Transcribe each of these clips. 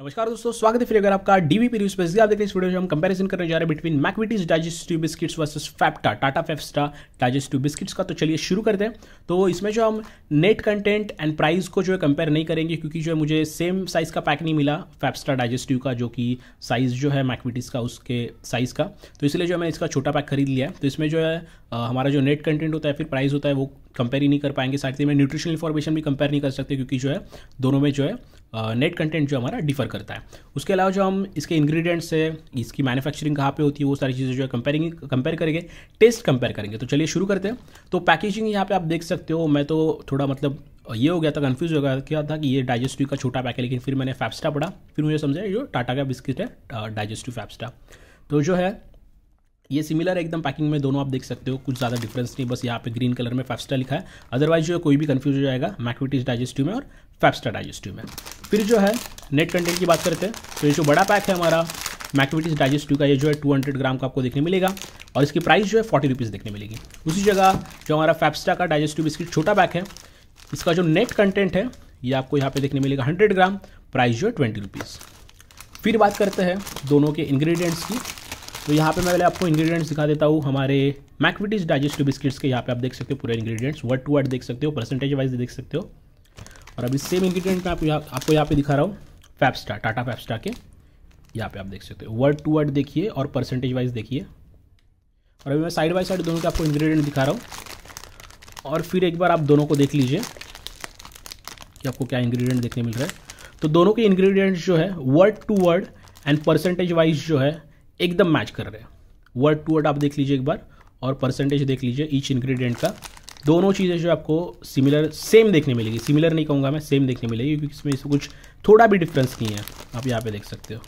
नमस्कार दोस्तों स्वागत है फिर अगर आपका डीवीपी न्यूज पर आप देख रहे हैं इस वीडियो में हम कंपैरिजन करने जा रहे हैं between McVitie's digestive biscuits versus फैप्टा टाटा फेफ्स्टा डाइजेस्टिव बिस्किट्स का तो चलिए शुरू करते हैं तो इसमें जो हम नेट कंटेंट एंड प्राइस को जो है कंपेयर नहीं करेंगे क्योंकि जो है मुझे सेम साइज़ का पैक नहीं मिला फैप्स्टा डाइजेस्टिव का जो कि साइज़ जो है मैकविटीज़ का उसके साइज़ का तो इसलिए जो मैंने इसका छोटा पैक खरीद लिया है तो इसमें जो है हमारा जो नेट कंटेंट होता है फिर प्राइस होता है वो कंपेयर ही नहीं कर पाएंगे साथ ही में न्यूट्रिशन इन्फॉर्मेशन भी कंपेयर नहीं कर सकते क्योंकि जो है दोनों में जो है नेट कंटेंट जो हमारा डिफर करता है उसके अलावा जो हम इसके इंग्रेडिएंट्स है इसकी मैन्युफैक्चरिंग कहाँ पे होती है वो सारी चीज़ें जो है कंपेयरिंग कंपेयर करेंगे टेस्ट कंपेयर करेंगे तो चलिए शुरू करते हैं तो पैकेजिंग यहाँ पे आप देख सकते हो मैं तो थोड़ा मतलब ये हो गया था कन्फ्यूज हो गया क्या था कि ये डाइजेस्टिव का छोटा पैक है लेकिन फिर मैंने फैप्स्टा पढ़ा फिर मुझे समझा जो टाटा का बिस्किट है डाइजेस्टिव फैप्स्टा तो जो है ये सिमिलर है एकदम पैकिंग में दोनों आप देख सकते हो कुछ ज़्यादा डिफरेंस नहीं बस यहाँ पे ग्रीन कलर में फैफस्टा लिखा है अदरवाइज जो है कोई भी कन्फ्यूज हो जाएगा मैक्विटिस डाइजेस्टिव में और फैफस्टा डाइजेस्टिव में फिर जो है नेट कंटेंट की बात करते हैं तो ये जो बड़ा पैक है हमारा मैक्विटिस डाइजेस्टिव का ये जो है टू हंड्रेड ग्राम का आपको देखने मिलेगा और इसकी प्राइस जो है फोर्टी रुपीज़ देखने मिलेगी उसी जगह जो हमारा फैफस्टा का डाइजेस्टिव बिस्किट छोटा पैक है इसका जो नेट कंटेंट है ये आपको यहाँ पर देखने मिलेगा हंड्रेड ग्राम प्राइस जो है ट्वेंटी रुपीज़ फिर बात करते हैं दोनों के इंग्रेडिएंट्स की तो यहाँ पे मैं पहले आपको इंग्रेडिएंट्स दिखा देता हूँ हमारे मैकविटीज डाइजेस्टिव बिस्किट्स के यहाँ पे आप देख सकते हो पूरे इंग्रेडिएंट्स वर्ड टू वर्ड देख सकते हो परसेंटेज वाइज देख सकते हो और अभी सेम इंग्रेडिएंट मैं आपको यहाँ पे दिखा रहा हूँ फैपस्टा टाटा फैपस्टा के यहाँ पे आप देख सकते हो वर्ड टू वर्ड देखिए और परसेंटेज वाइज देखिए और अभी मैं साइड बाई साइड दोनों के आपको इंग्रेडिएंट दिखा रहा हूँ और फिर एक बार आप दोनों को देख लीजिए कि आपको क्या इंग्रेडिएंट देखने मिल रहा है तो दोनों के इंग्रेडिएंट्स जो है word to word and percentage wise जो है एकदम मैच कर रहे हैं वर्ड टू वर्ड आप देख लीजिए एक बार और परसेंटेज देख लीजिए ईच इंग्रेडिएंट का दोनों चीज़ें जो आपको सिमिलर सेम देखने मिलेगी सिमिलर नहीं कहूँगा मैं सेम देखने मिलेगी क्योंकि इसमें इसमें कुछ थोड़ा भी डिफरेंस नहीं है आप यहाँ पे देख सकते हो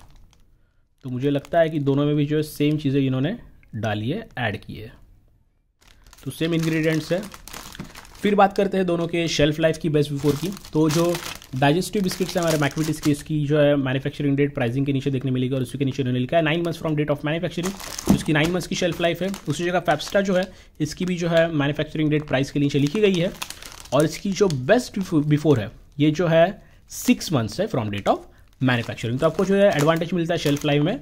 तो मुझे लगता है कि दोनों में भी जो है सेम चीज़ें इन्होंने डाली है ऐड की है तो सेम इन्ग्रीडियंट्स है फिर बात करते हैं दोनों के शेल्फ लाइफ की बेस्ट बिफोर की तो जो डाइजेस्टिव बिस्किट्स से हमारे मैक्विटिस की इसकी जो है मैन्युफैक्चरिंग डेट प्राइसिंग के नीचे देखने मिलेगी और उसी के नीचे उन्होंने लिखा है nine months from date of manufacturing उसकी नाइन मंथ्स की शेल्फ लाइफ है उसी जगह फैप्स्टा जो है इसकी भी जो है मैन्युफैक्चरिंग डेट प्राइस के नीचे लिखी गई है और इसकी जो बेस्ट बिफोर है ये जो है सिक्स मंथ्स है फ्रॉम डेट ऑफ मैन्युफैक्चरिंग तो आपको जो है एडवांटेज मिलता है शेल्फ लाइफ में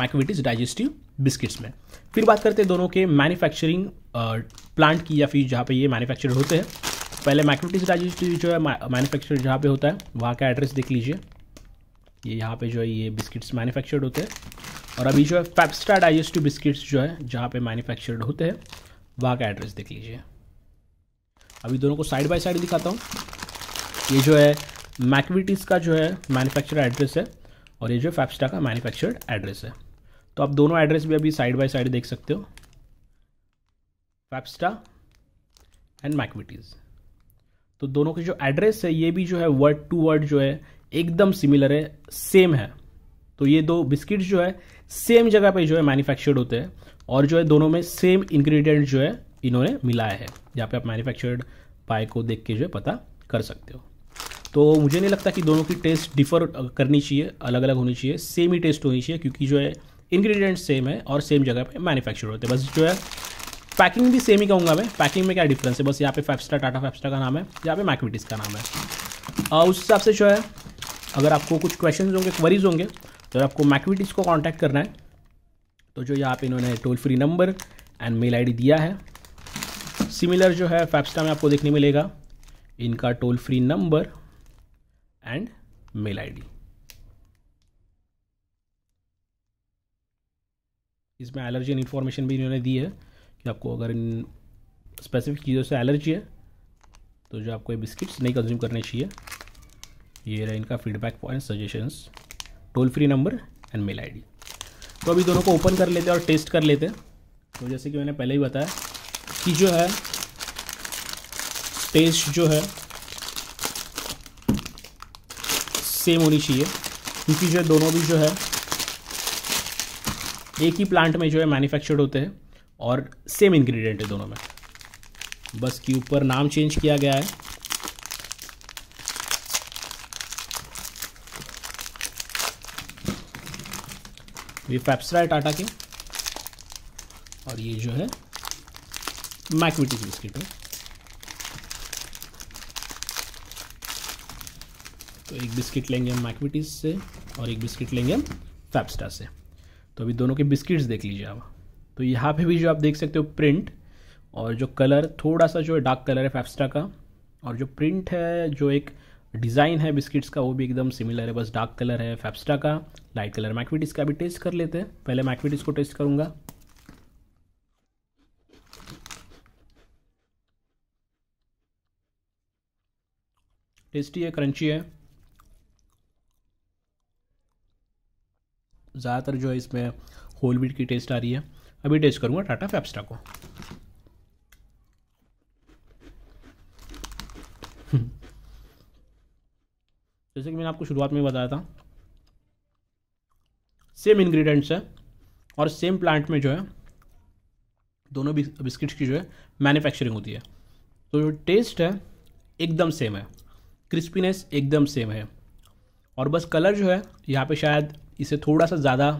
मैक्विटिस डाइजेस्टिव बिस्किट्स में फिर बात करते हैं दोनों के मैन्युफैक्चरिंग प्लांट की या फिर जहाँ पे ये मैन्युफैक्चर होते हैं पहले माइक्रोटिस डाइजेस्टिव जो है मैन्युफैक्चर जहाँ पे होता है वहाँ का एड्रेस देख लीजिए ये यहाँ पे जो है ये बिस्किट्स मैन्युफैक्चर्ड होते हैं और अभी जो है फैपस्टा डाइजेस्टिव बिस्किट्स जो है जहाँ पे मैन्युफैक्चर्ड होते हैं वहाँ का एड्रेस देख लीजिए अभी दोनों को साइड बाय साइड दिखाता हूँ ये जो है मैकविटीज़ का जो है मैन्युफैक्चर एड्रेस है और ये जो है फैपस्टा का मैन्युफैक्चर्ड एड्रेस है तो आप दोनों एड्रेस भी अभी साइड बाय साइड देख सकते हो फैपस्टा एंड मैकविटीज़ तो दोनों के जो एड्रेस है ये भी जो है वर्ड टू वर्ड जो है एकदम सिमिलर है सेम है तो ये दो बिस्किट जो है सेम जगह पे जो है मैन्युफैक्चर्ड होते हैं और जो है दोनों में सेम इंग्रेडिएंट जो है इन्होंने मिलाया है जहाँ पे आप मैन्युफैक्चर्ड पाए को देख के जो है पता कर सकते हो तो मुझे नहीं लगता कि दोनों की टेस्ट डिफर करनी चाहिए अलग अलग होनी चाहिए सेम ही टेस्ट होनी चाहिए क्योंकि जो है इंग्रेडिएंट सेम है और सेम जगह पर मैन्युफैक्चर होते हैं बस जो है पैकिंग भी सेम ही कहूँगा मैं पैकिंग में क्या डिफरेंस है बस यहाँ पे five star Tata five star का नाम है यहाँ पे मैकविटिस का नाम है आ, उस हिसाब से जो है अगर आपको कुछ क्वेश्चन होंगे क्वरीज होंगे तो आपको मैकविटिस को कॉन्टैक्ट करना है तो जो यहाँ पे इन्होंने toll free number and mail I दिया है सिमिलर जो है फाइव स्टार में आपको देखने मिलेगा इनका toll free number and mail I इसमें एलर्जी इन्फॉर्मेशन भी इन्होंने दी है कि आपको अगर इन स्पेसिफिक चीज़ों से एलर्जी है तो जो आपको ये बिस्किट्स नहीं कंज्यूम करने चाहिए ये रहा इनका feedback point suggestions toll free number and mail ID तो अभी दोनों को ओपन कर लेते हैं और टेस्ट कर लेते हैं तो जैसे कि मैंने पहले ही बताया कि जो है टेस्ट जो है सेम होनी चाहिए क्योंकि जो है दोनों भी जो है एक ही प्लांट में जो है मैन्युफैक्चर्ड होते हैं और सेम इंग्रेडिएंट है दोनों में बस के ऊपर नाम चेंज किया गया है ये फैप्सरा है टाटा के और ये जो है मैकविटी बिस्किट है तो एक बिस्किट लेंगे हम मैकविटीज से और एक बिस्किट लेंगे हम फैप्सटा से तो अभी दोनों के बिस्किट्स देख लीजिए आप तो यहाँ पे भी जो आप देख सकते हो प्रिंट और जो कलर थोड़ा सा जो है डार्क कलर है फैफ्स्टा का और जो प्रिंट है जो एक डिज़ाइन है बिस्किट्स का वो भी एकदम सिमिलर है बस डार्क कलर है फैप्स्टा का लाइट कलर मैकविटिस का भी टेस्ट कर लेते हैं पहले मैकविटिस को टेस्ट करूँगा टेस्टी है क्रंची है ज़्यादातर जो है इसमें होल वीट की टेस्ट आ रही है अभी टेस्ट करूँगा टाटा फैप्स्टा को जैसे कि मैंने आपको शुरुआत में बताया था सेम इंग्रेडिएंट्स है और सेम प्लांट में जो है दोनों बिस्किट्स की जो है मैन्युफैक्चरिंग होती है तो जो टेस्ट है एकदम सेम है क्रिस्पीनेस एकदम सेम है और बस कलर जो है यहाँ पे शायद इसे थोड़ा सा ज़्यादा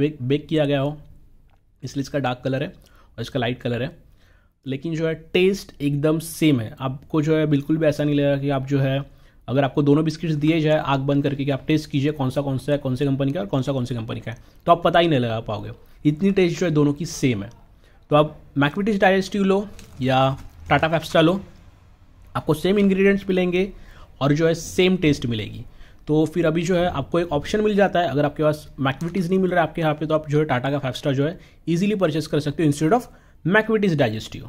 बेक किया गया हो इसलिए इसका डार्क कलर है और इसका लाइट कलर है लेकिन जो है टेस्ट एकदम सेम है आपको जो है बिल्कुल भी ऐसा नहीं लगेगा कि आप जो है अगर आपको दोनों बिस्किट्स दिए जाए आग बंद करके कि आप टेस्ट कीजिए कौन सा कौन सा है कौन से कंपनी का और कौन सा कौन सी कंपनी का है तो आप पता ही नहीं लगा पाओगे इतनी टेस्ट जो है दोनों की सेम है तो आप मैकविटिस डाइजेस्टिव लो या टाटा फैप्स्टा लो आपको सेम इंग्रेडिएंट्स मिलेंगे और जो है सेम टेस्ट मिलेगी तो फिर अभी जो है आपको एक ऑप्शन मिल जाता है अगर आपके पास मैक्विटीज़ नहीं मिल रहा है आपके यहाँ पे तो आप जो है टाटा का फाइव स्टार जो है इजीली परचेस कर सकते हो इंस्टेड ऑफ मैक्विटीज़ डाइजेस्टिव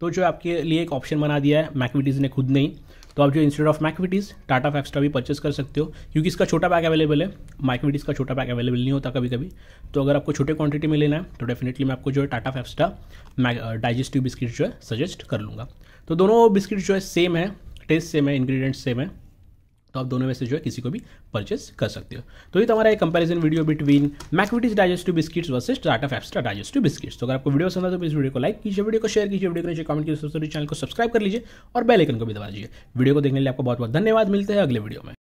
तो जो है आपके लिए एक ऑप्शन बना दिया है मैक्विटीज़ ने खुद नहीं तो आप जो instead of McVitie's Tata five star भी परचेस कर सकते हो क्योंकि इसका छोटा पैक अवेलेबल है मैक्विटीज़ का छोटा पैक अवेलेबल नहीं होता कभी कभी तो अगर आपको छोटे क्वांटिटी में लेना है तो डेफिनेटली मैं आपको जो है Tata five star digestive biscuit जो है सजेस्ट कर लूँगा तो दोनों बिस्किट जो है सेम है टेस्ट सेम है इंग्रीडियंट्स सेम है तो आप दोनों में से जो है किसी को भी परचेस कर सकते हो तो ये तो हमारा एक comparison video between McVitie's digestive biscuits versus startup फैप्स्टा डाइजेस्टिव बिस्किट्स तो अगर आपको वीडियो पसंद आता तो इस वीडियो को लाइक कीजिए वीडियो को शेयर कीजिए वीडियो को कमेंट कीजिए चैनल को सब्सक्राइब कर लीजिए और बेलाइकन को भी दबा दीजिए वीडियो को देखने के लिए आपको बहुत बहुत धन्यवाद मिलते हैं अगले वीडियो में